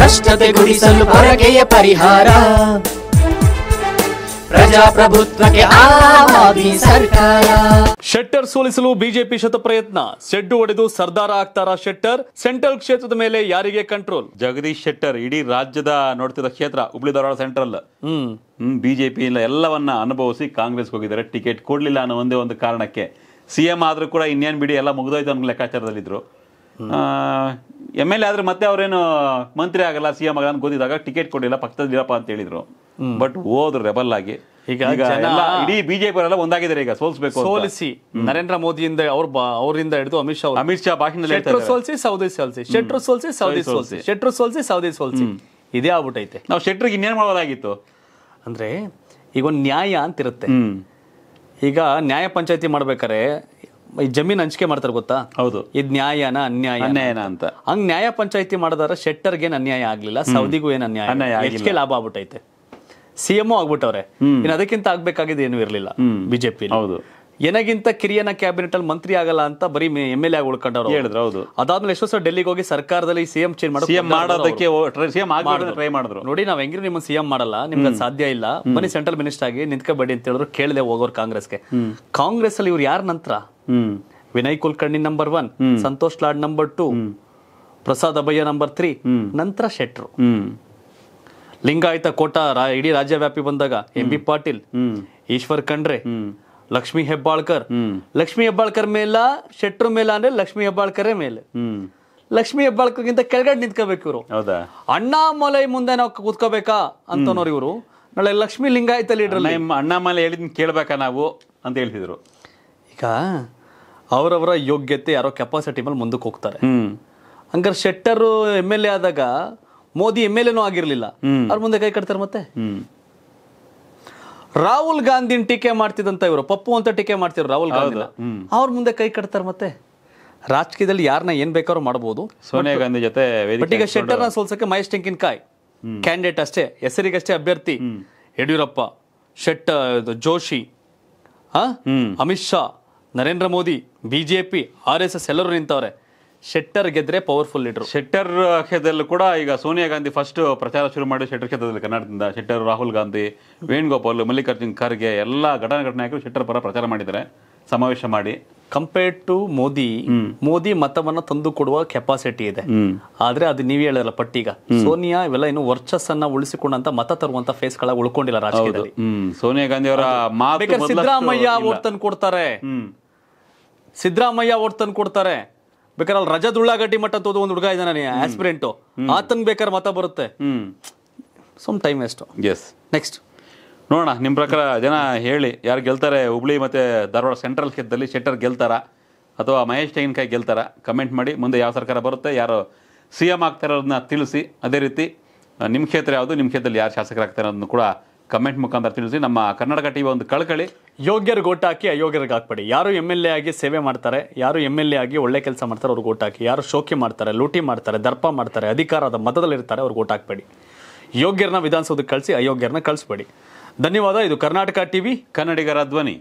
ಭ್ರಷ್ಟತೆ ಗುಡಿಸಲು ಪೊರಕೆಯ ಪರಿಹಾರ ಪ್ರಜಾಪ್ರಭುತ್ವಕ್ಕೆ ಸರ್ಕಾರ ಶೆಟ್ಟರ್ ಸೋಲಿಸಲು ಬಿಜೆಪಿ ಶತ ಪ್ರಯತ್ನ ಸೆಡ್ಡು ಒಡೆದು ಸರ್ದಾರ ಆಗ್ತಾರಾ ಶೆಟ್ಟರ್ ಸೆಂಟ್ರಲ್ ಕ್ಷೇತ್ರದ ಮೇಲೆ ಯಾರಿಗೆ ಕಂಟ್ರೋಲ್ ಜಗದೀಶ್ ಶೆಟ್ಟರ್ ಇಡೀ ರಾಜ್ಯದ ನೋಡ್ತಿರೋ ಕ್ಷೇತ್ರ ಹುಬ್ಳಿ ಧಾರವಾಡ ಸೆಂಟ್ರಲ್ ಹ್ಮ್ ಬಿಜೆಪಿ ಇಲ್ಲ ಎಲ್ಲವನ್ನ ಅನುಭವಿಸಿ ಕಾಂಗ್ರೆಸ್ಗೆ ಹೋಗಿದ್ದಾರೆ ಟಿಕೆಟ್ ಕೊಡ್ಲಿಲ್ಲ ಅನ್ನೋ ಒಂದೇ ಒಂದು ಕಾರಣಕ್ಕೆ ಸಿಎಂ ಆದ್ರೂ ಕೂಡ ಇನ್ನೇನ್ ಬಿಡಿ ಎಲ್ಲ ಮುಗಿದೋಯ್ತು ಅನ್ನೋ ಲೆಕ್ಕಾಚಾರದಲ್ಲಿದ್ರು ಎಮ್ ಎಲ್ ಎ ಆದ್ರೆ ಮತ್ತೆ ಅವ್ರೇನು ಮಂತ್ರಿ ಆಗಲ್ಲ ಸಿ ಎಂ ಆಗಲ್ಲ ಅಂತ ಟಿಕೆಟ್ ಟಿಕೆಟ್ ಕೊಟ್ಟಿಲ್ಲ ಪಕ್ಕದಲ್ಲಿರಪ್ಪ ಅಂತ ಹೇಳಿದ್ರು ಬಟ್ ಹೋದ್ರು ರೆಬಲ್ ಆಗಿ ಈಗ ಇಡೀ ಬಿಜೆಪಿ ಒಂದಾಗಿದೆ ಒಂದಾಗಿದ್ದಾರೆ ಈಗ ಸೋಲ್ಸ್ಬೇಕು ಸೋಲಿಸಿ ನರೇಂದ್ರ ಮೋದಿಯಿಂದ ಅವ್ರ ಅವರಿಂದ ಹಿಡಿದು ಅಮಿತ್ ಶಾ ಅಮಿತ್ ಶಾ ಭಾಷಣ ಸೋಲ್ಸಿ ಸೌದಿ ಸೋಲ್ಸಿ ಶೆಟ್ರು ಸೋಲ್ಸಿ ಸೌದಿ ಸೋಲ್ಸಿ ಶೆಟ್ರು ಸೋಲ್ಸಿ ಸೌದಿ ಸೋಲ್ಸಿ ಇದೇ ಆಗ್ಬಿಟ್ಟೈತೆ ನಾವು ಶೆಟ್ರಿಗೆ ಇನ್ನೇನು ಮಾಡೋದಾಗಿತ್ತು ಅಂದ್ರೆ ಈಗ ಒಂದು ನ್ಯಾಯ ಅಂತಿರುತ್ತೆ ಈಗ ನ್ಯಾಯ ಪಂಚಾಯತಿ ಮಾಡ್ಬೇಕಾರೆ ಈ ಜಮೀನ್ ಹಂಚಿಕೆ ಮಾಡ್ತಾರೆ ಗೊತ್ತಾ ಹೌದು ಇದ್ ನ್ಯಾಯನ ಅನ್ಯಾಯ ಅನ್ಯಾಯನ ಅಂತ ಹಂಗ್ ನ್ಯಾಯ ಪಂಚಾಯತಿ ಮಾಡಿದಾರ ಶೆಟ್ಟರ್ ಏನ್ ಅನ್ಯಾಯ ಆಗ್ಲಿಲ್ಲ ಸೌದಿಗೂ ಏನ್ ಅನ್ಯಾಯ ಹೆಚ್ಚಿಗೆ ಲಾಭ ಆಗ್ಬಿಟ್ಟೈತೆ ಸಿಎಂ ಆಗ್ಬಿಟ್ಟವ್ರೆ ಇನ್ ಅದಕ್ಕಿಂತ ಆಗ್ಬೇಕಾಗಿದ್ದು ಏನು ಇರಲಿಲ್ಲ ಬಿಜೆಪಿ ಹೌದು ಏನಗಿಂತ ಕಿರಿಯನ ಕ್ಯಾಬಿನೆಟ್ ಅಲ್ಲಿ ಮಂತ್ರಿ ಆಗಲ್ಲ ಅಂತ ಬರೀ ಎಂ ಎಲ್ ಎ ಉಳ್ಕೊಂಡವ್ರು ಹೇಳಿದ್ರು ಹೌದು ಅದಾದ್ಮೇಲೆ ಎಷ್ಟೋ ಸರ್ ಡೆಲ್ಲಿಗೆ ಹೋಗಿ ಸರ್ಕಾರದಲ್ಲಿ ಸಿಎಂ ಚೇಂಜ್ ಸಿಎಂ ಮಾಡೋದಕ್ಕೆ ಟ್ರೈ ಮಾಡಿದ್ರು ನೋಡಿ ನಾವ್ ಹೆಂಗ್ರಿ ನಿಮ್ಮ ಸಿಎಂ ಮಾಡಲ್ಲ ನಿಮ್ಗೆ ಸಾಧ್ಯ ಇಲ್ಲ ಬನ್ನಿ ಸೆಂಟ್ರಲ್ ಮಿನಿಸ್ಟರ್ ಆಗಿ ನಿಂತ್ಕೋಬೇಡಿ ಅಂತ ಹೇಳಿದ್ರು ಕೇಳಿದೆ ಹೋಗೋರು ಕಾಂಗ್ರೆಸ್ಗೆ ಕಾಂಗ್ರೆಸ್ ಅಲ್ಲಿ ಇವ್ರು ಯಾರ ನಂತರ Vinay Kulkarni number one Santosh Lad number two Prasad Abbayya number three ನಂತರ ಶೆಟ್ರು ಲಿಂಗಾಯತ ಕೋಟ ಇಡೀ ರಾಜ್ಯ ವ್ಯಾಪಿ ಬಂದಾಗ ಎಂ ಬಿ ಪಾಟೀಲ್ ಈಶ್ವರ್ ಖಂಡ್ರೆ ಲಕ್ಷ್ಮಿ ಹೆಬ್ಬಾಳ್ಕರ್ ಲಕ್ಷ್ಮಿ ಹೆಬ್ಬಾಳ್ಕರ್ ಮೇಲ ಶೆಟ್ರು ಮೇಲ ಅಂದ್ರೆ ಲಕ್ಷ್ಮಿ ಹೆಬ್ಬಾಳ್ಕರೇ ಮೇಲೆ ಲಕ್ಷ್ಮಿ ಹೆಬ್ಬಾಳ್ಕರ್ಗಿಂತ ಕೆಳಗಡೆ ನಿಂತ್ಕೋಬೇಕು ಇವರು ಅಣ್ಣಾಮಲೈ ಮುಂದೆ ನಾವು ಕೂತ್ಕೋಬೇಕಾ ಅಂತನೋರು ಇವರು ನಾಳೆ ಲಕ್ಷ್ಮಿ ಲಿಂಗಾಯತ ಲೀಡರ್ ಅಣ್ಣಾಮಲೈ ಹೇಳಿದ್ ಕೇಳ್ಬೇಕಾ ನಾವು ಅಂತ ಹೇಳ್ತಿದ್ರು ಈಗ ಅವರವರ ಯೋಗ್ಯತೆ ಯಾರೋ ಕೆಪಾಸಿಟಿ ಮೇಲೆ ಮುಂದಕ್ಕೆ ಹೋಗ್ತಾರೆ ಹಂಗಾರೆ ಶೆಟ್ಟರ್ ಎಮ್ ಎಲ್ ಎ ಆದಾಗ ಮೋದಿ ಎಮ್ ಎಲ್ ಎನೂ ಆಗಿರ್ಲಿಲ್ಲ ಅವ್ರ ಮುಂದೆ ಕೈ ಕಟ್ತಾರೆ ಮತ್ತೆ ರಾಹುಲ್ ಗಾಂಧಿನ ಟೀಕೆ ಮಾಡ್ತಿದಂತ ಇವರು ಪಪ್ಪು ಅಂತ ಟೀಕೆ ಮಾಡ್ತಿದ್ರು ರಾಹುಲ್ ಗಾಂಧಿ ಅವ್ರ ಮುಂದೆ ಕೈ ಕಟ್ತಾರೆ ಮತ್ತೆ ರಾಜಕೀಯದಲ್ಲಿ ಯಾರನ್ನ ಏನ್ ಬೇಕಾದ್ರೂ ಮಾಡಬಹುದು ಸೋನಿಯಾ ಗಾಂಧಿ ಜೊತೆ ಬಟ್ ಈಗ ಶೆಟ್ಟರ್ನ ಸೋಲ್ಸಕ್ಕೆ ಮಹೇಶ್ ಟೆಂಕಿನಕಾಯಿ ಕ್ಯಾಂಡಿಡೇಟ್ ಅಷ್ಟೇ ಹೆಸರಿಗಷ್ಟೇ ಅಭ್ಯರ್ಥಿ ಯಡಿಯೂರಪ್ಪ ಶೆಟ್ಟ Joshi Amit Shah Narendra Modi B J P R S S ಎಲ್ಲರೂ ನಿಂತವ್ರೆ ಶೆಟ್ಟರ್ ಗೆದ್ರೆ ಪವರ್ಫುಲ್ ಲೀಡರ್ ಶೆಟ್ಟರ್ ಕ್ಷೇತ್ರದಲ್ಲೂ ಕೂಡ ಈಗ ಸೋನಿಯಾ ಗಾಂಧಿ ಫಸ್ಟ್ ಪ್ರಚಾರ ಶುರು ಮಾಡಿ ಶೆಟ್ಟರ್ ಕ್ಷೇತ್ರದಲ್ಲಿ ಕರ್ನಾಟಕದಿಂದ ಶೆಟ್ಟರ್ ರಾಹುಲ್ ಗಾಂಧಿ ವೇಣುಗೋಪಾಲ್ ಮಲ್ಲಿಕಾರ್ಜುನ್ ಖರ್ಗೆ ಎಲ್ಲ ಘಟನಾ ಘಟನಾಯಕರು ಶೆಟ್ಟರ್ ಪರ ಪ್ರಚಾರ ಮಾಡಿದ್ದಾರೆ ಸಮಾವೇಶ ಮಾಡಿ ಕಂಪೇರ್ಡ್ ಟು ಮೋದಿ ಮೋದಿ ಮತವನ್ನು ತಂದು ಕೊಡುವ ಕೆಪಾಸಿಟಿ ಇದೆ ಆದ್ರೆ ಅದು ನೀವೇ ಹೇಳಲ್ಲ ಪಟ್ಟಿಗ ಸೋನಿಯಾ ಇವೆಲ್ಲ ಇನ್ನು ಅನ್ನ ಉಳಿಸಿಕೊಂಡಂತ ಮತ ತರುವಂತ ಫೇಸ್ ಗಳ ಉಳ್ಕೊಂಡಿಲ್ಲ ರಾಜಕೀಯದಲ್ಲಿ ಸೋನಿಯಾ ಗಾಂಧಿ ಅವರ ಸಿದ್ದರಾಮಯ್ಯ ಓಟ್ ತಂದು ಕೊಡ್ತಾರೆ ಸಿದ್ದರಾಮಯ್ಯ ಓಟ್ ತಂದು ಕೊಡ್ತಾರೆ ಬೇಕಾದ್ರೆ ಅಲ್ಲಿ ರಜಾ ದುಳ್ಳಾಗಡ್ಡಿ ಮಠ ಅಂತ ಒಂದು ಹುಡುಗ ಇದ್ದಾನೆ ಆಸ್ಪಿರೆಂಟು ಆತನ ಬೇಕಾದ್ರೆ ಮತ ಬರುತ್ತೆ ಸಮ್ ಟೈಮ್ ಎಷ್ಟು ಎಸ್ ನೆಕ್ಸ್ಟ್ ನೋಡೋಣ ನಿಮ್ಮ ಪ್ರಕಾರ ಜನ ಹೇಳಿ ಯಾರು ಗೆಲ್ತಾರೆ ಹುಬ್ಳಿ ಮತ್ತು ಧಾರವಾಡ ಸೆಂಟ್ರಲ್ ಕ್ಷೇತ್ರದಲ್ಲಿ ಶೆಟ್ಟರ್ ಗೆಲ್ತಾರ ಅಥವಾ ಮಹೇಶ್ ತೆಂಗಿನಕಾಯಿ ಗೆಲ್ತಾರ ಕಮೆಂಟ್ ಮಾಡಿ ಮುಂದೆ ಯಾವ ಸರ್ಕಾರ ಬರುತ್ತೆ ಯಾರು ಸಿ ಎಮ್ ಆಗ್ತಾರೋದನ್ನ ತಿಳಿಸಿ ಅದೇ ರೀತಿ ನಿಮ್ಮ ಕ್ಷೇತ್ರ ಯಾವುದು ನಿಮ್ಮ ಕ್ಷೇತ್ರದಲ್ಲಿ ಯಾರು ಶಾಸಕರಾಗ್ತಾರೆ ಅನ್ನೋದನ್ನು ಕೂಡ ಕಮೆಂಟ್ ಮುಖಾಂತರ ತಿಳಿಸಿ ನಮ್ಮ ಕರ್ನಾಟಕ ಟಿವಿ ಒಂದು ಯೋಗ್ಯರಿಗೆ ಓಟ್ ಹಾಕಿ ಅಯೋಗ್ಯರಿಗೆ ಹಾಕ್ಬೇಡಿ ಯಾರು ಎಮ್ ಎಲ್ ಎ ಆಗಿ ಸೇವೆ ಮಾಡ್ತಾರೆ ಯಾರು ಎಮ್ ಎಲ್ ಎ ಆಗಿ ಒಳ್ಳೆ ಕೆಲಸ ಮಾಡ್ತಾರೆ ಅವ್ರಿಗೆ ಹಾಕಿ ಯಾರು ಶೋಕಿ ಮಾಡ್ತಾರೆ ಲೂಟಿ ಮಾಡ್ತಾರೆ ದರ್ಪ ಮಾಡ್ತಾರೆ ಅಧಿಕಾರದ ಮತದಲ್ಲಿರ್ತಾರೆ ಅವ್ರಿಗೆ ಹಾಕ್ಬೇಡಿ ಯೋಗ್ಯರನ್ನ ವಿಧಾನಸೌಧಕ್ಕೆ ಕಳಿಸಿ ಅಯೋಗ್ಯರನ್ನ ಕಳಿಸ್ಬೇಡಿ ಧನ್ಯವಾದ ಇದು ಕರ್ನಾಟಕ ವಿ ಕನ್ನಡಿಗರ ಧ್ವನಿ